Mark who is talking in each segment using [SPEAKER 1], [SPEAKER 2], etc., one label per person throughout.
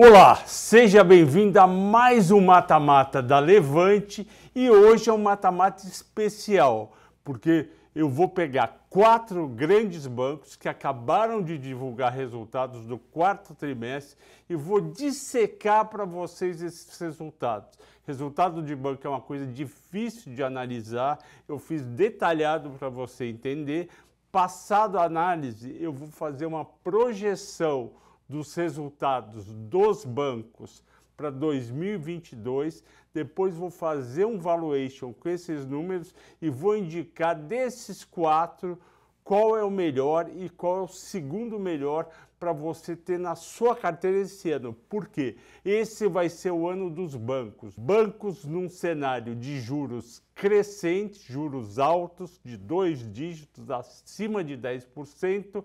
[SPEAKER 1] Olá, seja bem-vindo a mais um mata-mata da Levante e hoje é um mata-mata especial, porque eu vou pegar quatro grandes bancos que acabaram de divulgar resultados do quarto trimestre e vou dissecar para vocês esses resultados. Resultado de banco é uma coisa difícil de analisar, eu fiz detalhado para você entender. Passado a análise, eu vou fazer uma projeção dos resultados dos bancos para 2022. Depois vou fazer um valuation com esses números e vou indicar desses quatro qual é o melhor e qual é o segundo melhor para você ter na sua carteira esse ano. Por quê? Esse vai ser o ano dos bancos. Bancos num cenário de juros crescentes, juros altos de dois dígitos acima de 10%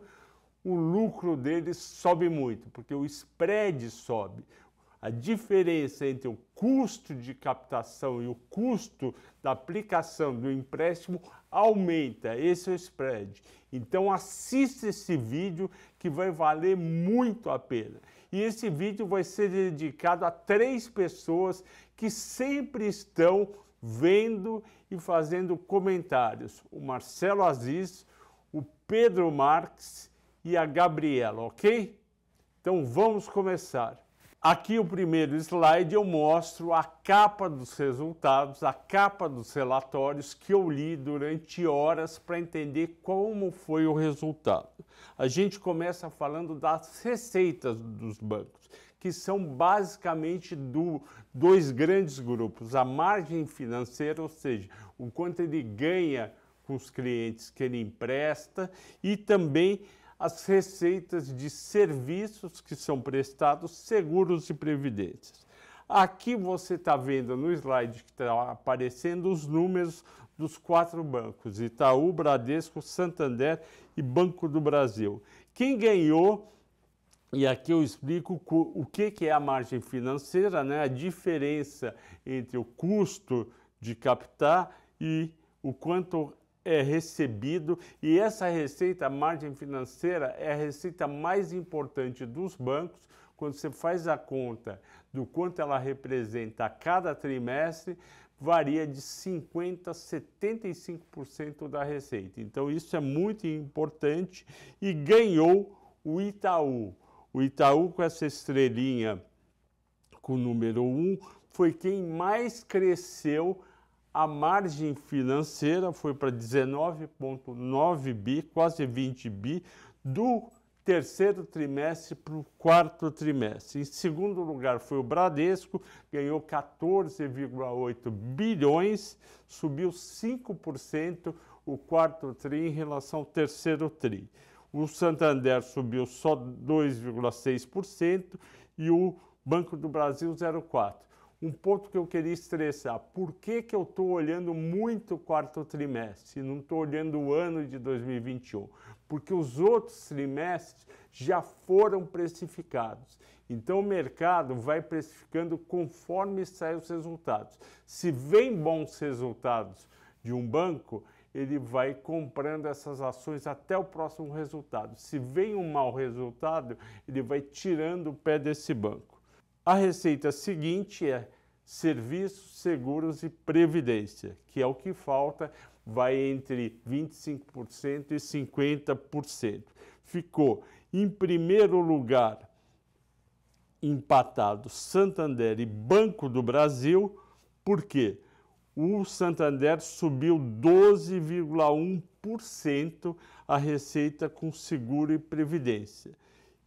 [SPEAKER 1] o lucro deles sobe muito, porque o spread sobe. A diferença entre o custo de captação e o custo da aplicação do empréstimo aumenta. Esse é o spread. Então assista esse vídeo que vai valer muito a pena. E esse vídeo vai ser dedicado a três pessoas que sempre estão vendo e fazendo comentários: o Marcelo Aziz, o Pedro Marques e a Gabriela, ok? Então vamos começar. Aqui o primeiro slide eu mostro a capa dos resultados, a capa dos relatórios que eu li durante horas para entender como foi o resultado. A gente começa falando das receitas dos bancos, que são basicamente do, dois grandes grupos: a margem financeira, ou seja, o quanto ele ganha com os clientes que ele empresta, e também as receitas de serviços que são prestados, seguros e previdências. Aqui você está vendo no slide que está aparecendo os números dos quatro bancos: Itaú, Bradesco, Santander e Banco do Brasil. Quem ganhou, e aqui eu explico o que é a margem financeira, né? a diferença entre o custo de captar e o quanto é recebido e essa receita, a margem financeira, é a receita mais importante dos bancos. Quando você faz a conta do quanto ela representa a cada trimestre, varia de 50% a 75% da receita. Então, isso é muito importante e ganhou o Itaú. O Itaú, com essa estrelinha com o número 1, um, foi quem mais cresceu a margem financeira foi para 19,9 bi, quase 20 bi, do terceiro trimestre para o quarto trimestre. Em segundo lugar foi o Bradesco, ganhou 14,8 bilhões, subiu 5% o quarto TRI em relação ao terceiro TRI. O Santander subiu só 2,6% e o Banco do Brasil 0,4% um ponto que eu queria estressar. Por que, que eu estou olhando muito o quarto trimestre não estou olhando o ano de 2021? Porque os outros trimestres já foram precificados. Então o mercado vai precificando conforme saem os resultados. Se vem bons resultados de um banco, ele vai comprando essas ações até o próximo resultado. Se vem um mau resultado, ele vai tirando o pé desse banco. A receita seguinte é serviços, seguros e previdência, que é o que falta, vai entre 25% e 50%. Ficou em primeiro lugar empatado Santander e Banco do Brasil, porque o Santander subiu 12,1% a receita com seguro e previdência.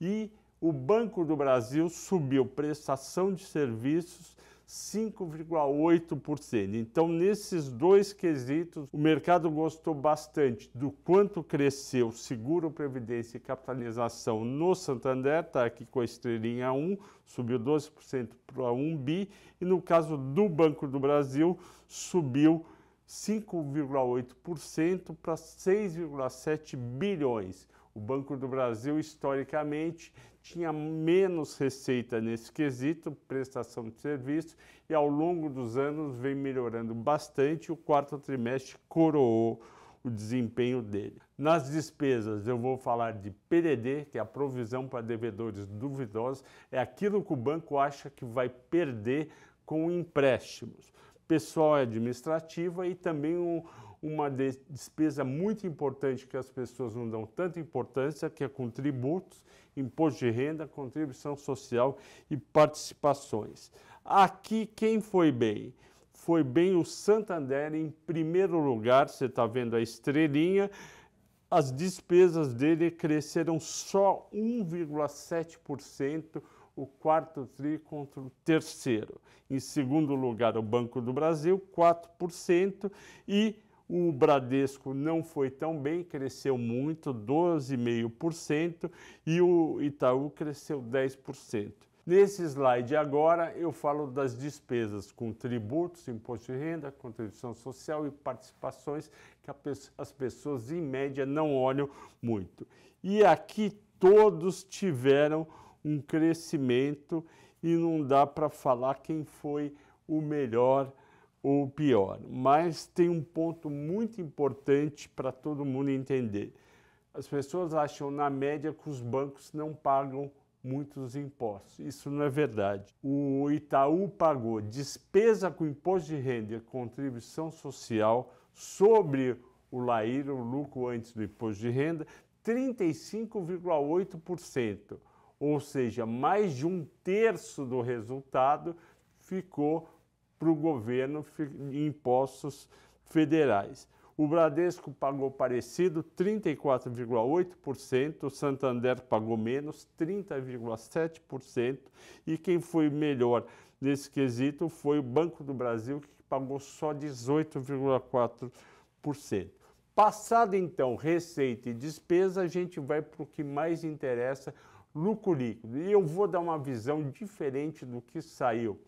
[SPEAKER 1] E o Banco do Brasil subiu prestação de serviços 5,8%. Então, nesses dois quesitos, o mercado gostou bastante do quanto cresceu seguro, previdência e capitalização no Santander, está aqui com a estrelinha 1, subiu 12% para 1 bi, e no caso do Banco do Brasil, subiu 5,8% para 6,7 bilhões. O Banco do Brasil, historicamente, tinha menos receita nesse quesito, prestação de serviço, e ao longo dos anos vem melhorando bastante. O quarto trimestre coroou o desempenho dele. Nas despesas, eu vou falar de PDD, que é a provisão para devedores duvidosos, é aquilo que o banco acha que vai perder com empréstimos. Pessoal administrativa e também o, uma despesa muito importante que as pessoas não dão tanta importância, que é contributos, imposto de renda, contribuição social e participações. Aqui quem foi bem? Foi bem o Santander em primeiro lugar, você está vendo a estrelinha, as despesas dele cresceram só 1,7%, o quarto tri contra o terceiro. Em segundo lugar, o Banco do Brasil, 4%, e o Bradesco não foi tão bem, cresceu muito, 12,5%, e o Itaú cresceu 10%. Nesse slide agora eu falo das despesas com tributos, imposto de renda, contribuição social e participações que as pessoas em média não olham muito. E aqui todos tiveram um crescimento e não dá para falar quem foi o melhor ou pior. Mas tem um ponto muito importante para todo mundo entender. As pessoas acham, na média, que os bancos não pagam muitos impostos. Isso não é verdade. O Itaú pagou despesa com imposto de renda e contribuição social sobre o LAIR, o lucro antes do imposto de renda, 35,8%. Ou seja, mais de um terço do resultado ficou para o governo em impostos federais. O Bradesco pagou parecido, 34,8%, o Santander pagou menos, 30,7%, e quem foi melhor nesse quesito foi o Banco do Brasil, que pagou só 18,4%. Passado então receita e despesa, a gente vai para o que mais interessa, lucro líquido. E eu vou dar uma visão diferente do que saiu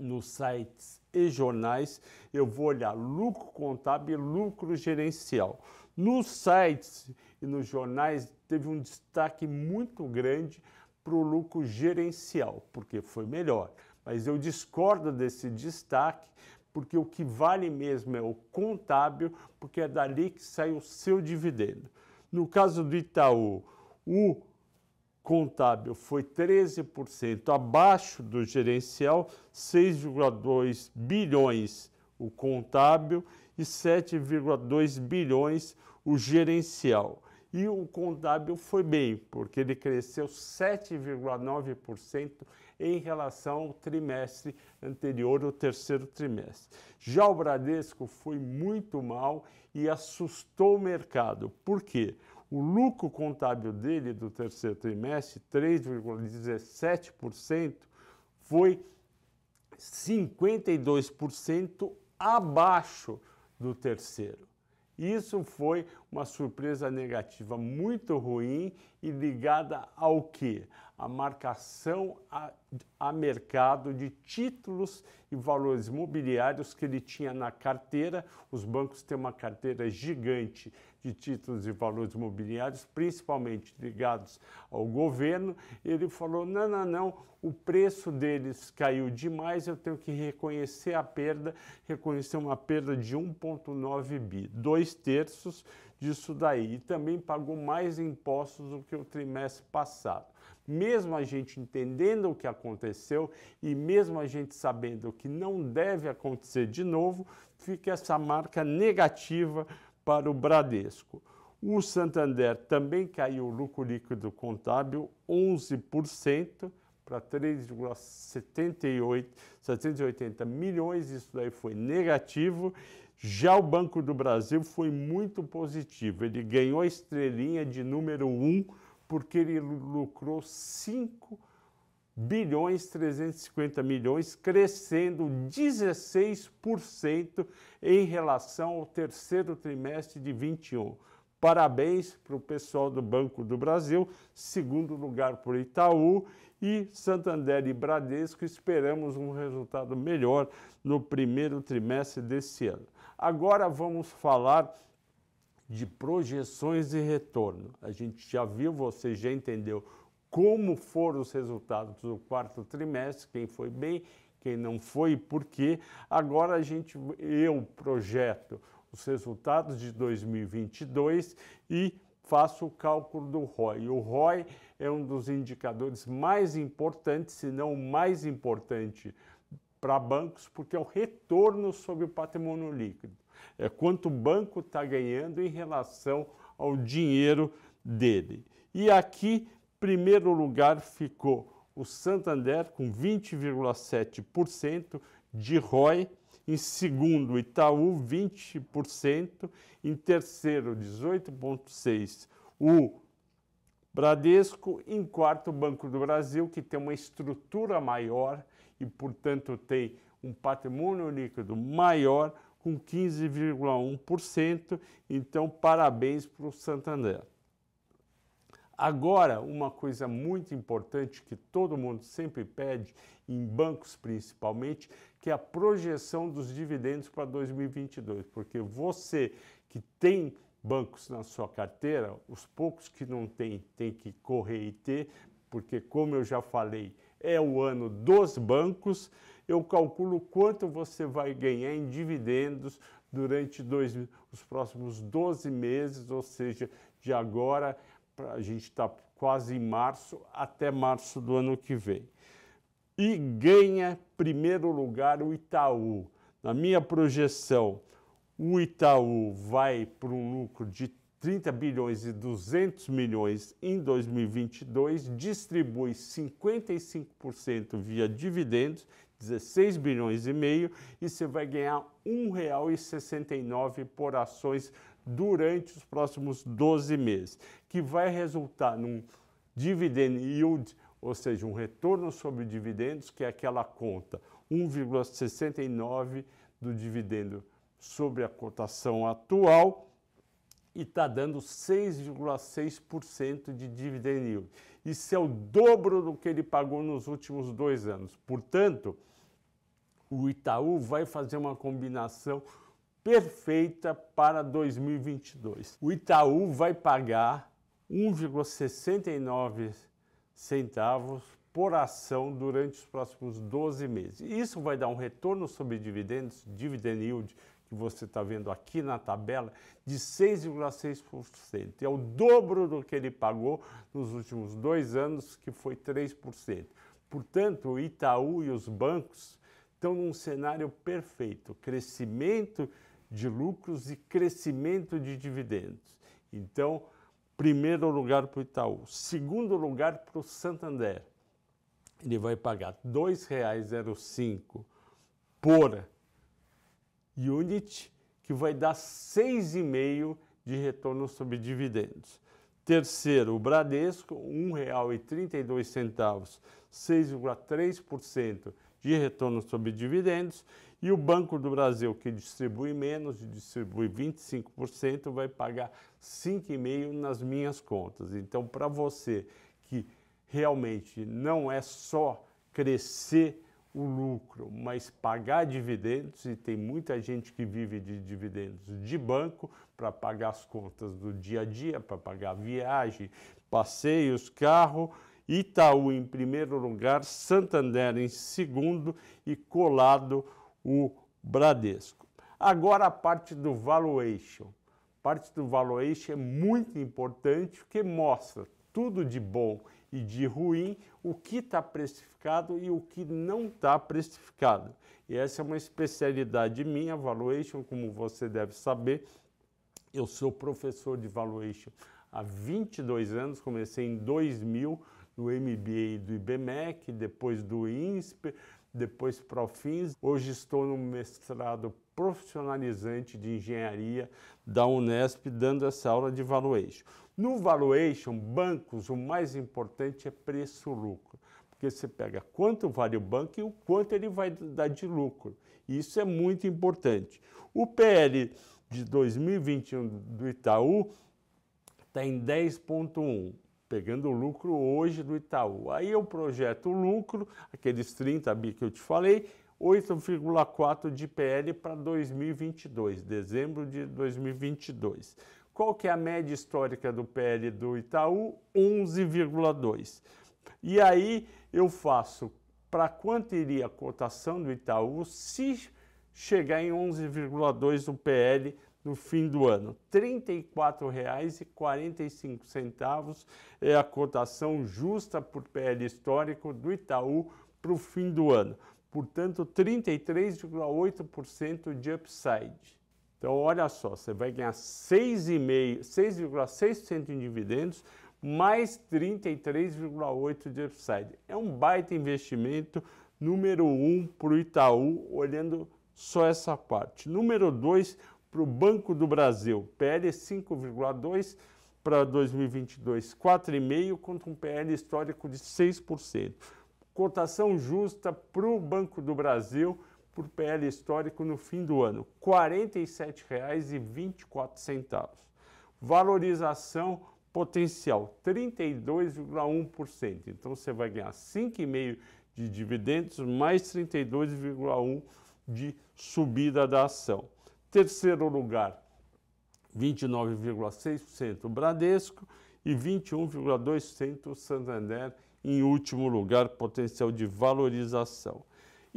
[SPEAKER 1] nos sites e jornais, eu vou olhar lucro contábil e lucro gerencial. Nos sites e nos jornais teve um destaque muito grande para o lucro gerencial, porque foi melhor. Mas eu discordo desse destaque, porque o que vale mesmo é o contábil, porque é dali que sai o seu dividendo. No caso do Itaú, o contábil foi 13%, abaixo do gerencial, 6,2 bilhões o contábil e 7,2 bilhões o gerencial. E o contábil foi bem, porque ele cresceu 7,9% em relação ao trimestre anterior, o terceiro trimestre. Já o Bradesco foi muito mal e assustou o mercado. Por quê? O lucro contábil dele do terceiro trimestre, 3,17%, foi 52% abaixo do terceiro. Isso foi uma surpresa negativa muito ruim e ligada ao que? A marcação a, a mercado de títulos e valores mobiliários que ele tinha na carteira. Os bancos têm uma carteira gigante de títulos e valores mobiliários, principalmente ligados ao governo. Ele falou: não, não, não, o preço deles caiu demais, eu tenho que reconhecer a perda, reconhecer uma perda de 1,9 bi, dois terços de disso daí. E também pagou mais impostos do que o trimestre passado. Mesmo a gente entendendo o que aconteceu e mesmo a gente sabendo que não deve acontecer de novo, fica essa marca negativa para o Bradesco. O Santander também caiu o lucro líquido contábil 11% para 3,78 milhões, isso daí foi negativo, já o Banco do Brasil foi muito positivo, ele ganhou a estrelinha de número 1 um porque ele lucrou 5 bilhões 350 milhões, crescendo 16% em relação ao terceiro trimestre de 21. Parabéns para o pessoal do Banco do Brasil, segundo lugar por Itaú e Santander e Bradesco. Esperamos um resultado melhor no primeiro trimestre desse ano. Agora vamos falar de projeções e retorno. A gente já viu, você já entendeu como foram os resultados do quarto trimestre, quem foi bem, quem não foi e por quê. Agora a gente eu projeto os resultados de 2022 e faço o cálculo do ROI. O ROI é um dos indicadores mais importantes, se não o mais importante para bancos, porque é o retorno sobre o patrimônio líquido. É quanto o banco está ganhando em relação ao dinheiro dele. E aqui, primeiro lugar, ficou o Santander com 20,7% de ROI, em segundo, Itaú, 20%, em terceiro, 18,6%, o Bradesco, em quarto, Banco do Brasil, que tem uma estrutura maior e, portanto, tem um patrimônio líquido maior, com 15,1%. Então, parabéns para o Santander. Agora, uma coisa muito importante que todo mundo sempre pede, em bancos principalmente, que é a projeção dos dividendos para 2022, porque você que tem bancos na sua carteira, os poucos que não têm, têm que correr e ter, porque, como eu já falei, é o ano dos bancos. Eu calculo quanto você vai ganhar em dividendos durante dois, os próximos 12 meses, ou seja, de agora, a gente está quase em março, até março do ano que vem. E ganha primeiro lugar o Itaú. Na minha projeção, o Itaú vai para um lucro de 30 bilhões e 200 milhões em 2022, distribui 55% via dividendos, 16 bilhões e meio, e você vai ganhar R$ 1,69 por ações durante os próximos 12 meses, que vai resultar num dividend yield, ou seja, um retorno sobre dividendos, que é aquela conta, 1,69 do dividendo sobre a cotação atual e está dando 6,6% de dividend yield. Isso é o dobro do que ele pagou nos últimos dois anos. Portanto, o Itaú vai fazer uma combinação perfeita para 2022. O Itaú vai pagar 1,69 centavos por ação durante os próximos 12 meses. Isso vai dar um retorno sobre dividendos, dividend yield que você está vendo aqui na tabela, de 6,6%. É o dobro do que ele pagou nos últimos dois anos, que foi 3%. Portanto, o Itaú e os bancos estão num cenário perfeito: crescimento de lucros e crescimento de dividendos. Então, primeiro lugar para o Itaú, segundo lugar para o Santander. Ele vai pagar R$ 2,05 por unit, que vai dar 6,5 de retorno sobre dividendos. Terceiro, o Bradesco, R$ 1,32, 6,3% de retorno sobre dividendos. E o Banco do Brasil, que distribui menos, distribui 25%, vai pagar 5,5% nas minhas contas. Então, para você que realmente não é só crescer o lucro, mas pagar dividendos, e tem muita gente que vive de dividendos de banco para pagar as contas do dia a dia, para pagar viagem, passeios, carro. Itaú em primeiro lugar, Santander em segundo e colado o Bradesco. Agora a parte do valuation. parte do valuation é muito importante porque mostra tudo de bom e de ruim, o que está precificado e o que não está precificado. E essa é uma especialidade minha, valuation, como você deve saber. Eu sou professor de valuation há 22 anos, comecei em 2000 no MBA do IBMEC, depois do INSPE, depois Profins. Hoje estou no mestrado profissionalizante de engenharia da Unesp, dando essa aula de valuation. No valuation, bancos, o mais importante é preço-lucro, porque você pega quanto vale o banco e o quanto ele vai dar de lucro. Isso é muito importante. O PL de 2021 do Itaú está em 10,1, pegando o lucro hoje do Itaú. Aí eu projeto o lucro, aqueles 30 bi que eu te falei, 8,4 de PL para 2022, dezembro de 2022. Qual que é a média histórica do PL do Itaú? 11,2. E aí eu faço para quanto iria a cotação do Itaú se chegar em 11,2 o PL no fim do ano. R$ 34,45 é a cotação justa por PL histórico do Itaú para o fim do ano. Portanto, 33,8% de upside. Então, olha só, você vai ganhar 6,6% em dividendos mais 33,8% de upside. É um baita investimento, número um para o Itaú, olhando só essa parte. Número dois para o Banco do Brasil, PL 5,2% para 2022, 4,5% contra um PL histórico de 6%. Cotação justa para o Banco do Brasil, por PL histórico no fim do ano, R$ 47,24. Valorização potencial, 32,1%. Então você vai ganhar 5,5% de dividendos mais 32,1% de subida da ação. Terceiro lugar, 29,6% Bradesco e 21,2% Santander em último lugar, potencial de valorização.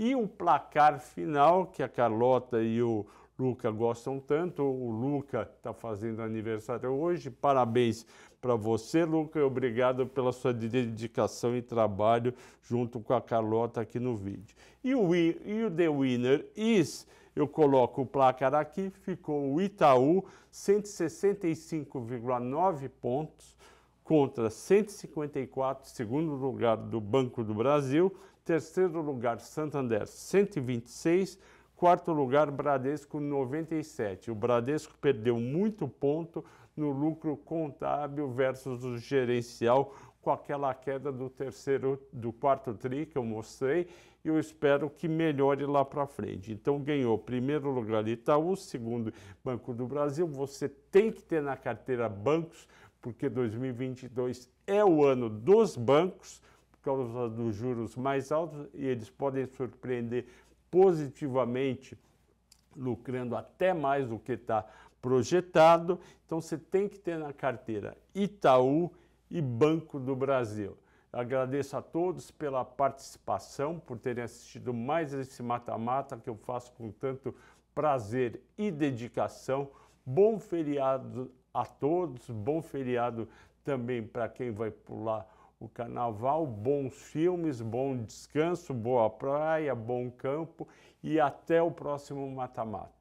[SPEAKER 1] E o placar final, que a Carlota e o Luca gostam tanto. O Luca está fazendo aniversário hoje. Parabéns para você, Luca. Obrigado pela sua dedicação e trabalho junto com a Carlota aqui no vídeo. E o, e o The Winner is. Eu coloco o placar aqui, ficou o Itaú 165,9 pontos contra 154, segundo lugar do Banco do Brasil, terceiro lugar Santander 126, quarto lugar Bradesco 97. O Bradesco perdeu muito ponto no lucro contábil versus o gerencial com aquela queda do terceiro do quarto tri que eu mostrei e eu espero que melhore lá para frente. Então ganhou primeiro lugar Itaú, segundo Banco do Brasil. Você tem que ter na carteira bancos porque 2022 é o ano dos bancos por causa dos juros mais altos e eles podem surpreender positivamente, lucrando até mais do que está projetado. Então você tem que ter na carteira Itaú e Banco do Brasil. Agradeço a todos pela participação, por terem assistido mais esse mata-mata que eu faço com tanto prazer e dedicação. Bom feriado a todos, bom feriado também para quem vai pular o carnaval, bons filmes, bom descanso, boa praia, bom campo e até o próximo mata-mata.